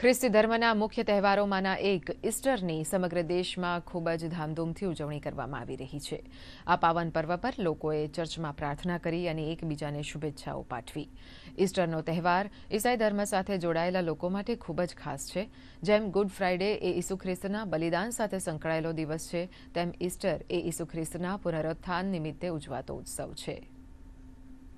ખ્રિસ્તી ધર્મના મુખ્ય તહેવારોમાંના એક ઇસ્ટરની સમગ્ર દેશમાં ખૂબ જ ધામધૂમથી ઉજવણી કરવામાં આવી રહી છે આ પાવન પર્વ પર લોકોએ ચર્ચમાં પ્રાર્થના કરી અને એકબીજાને શુભેચ્છાઓ પાઠવી ઇસ્ટરનો તહેવાર ઈસાઈ ધર્મ સાથે જોડાયેલા લોકો માટે ખૂબ જ ખાસ છે જેમ ગુડ ફ્રાઇડે એ ઈસુ ખ્રિસ્તના બલિદાન સાથે સંકળાયેલો દિવસ છે તેમ ઇસ્ટર એ ઈસુ ખ્રિસ્તના પુનરુત્થાન નિમિત્તે ઉજવાતો ઉત્સવ છે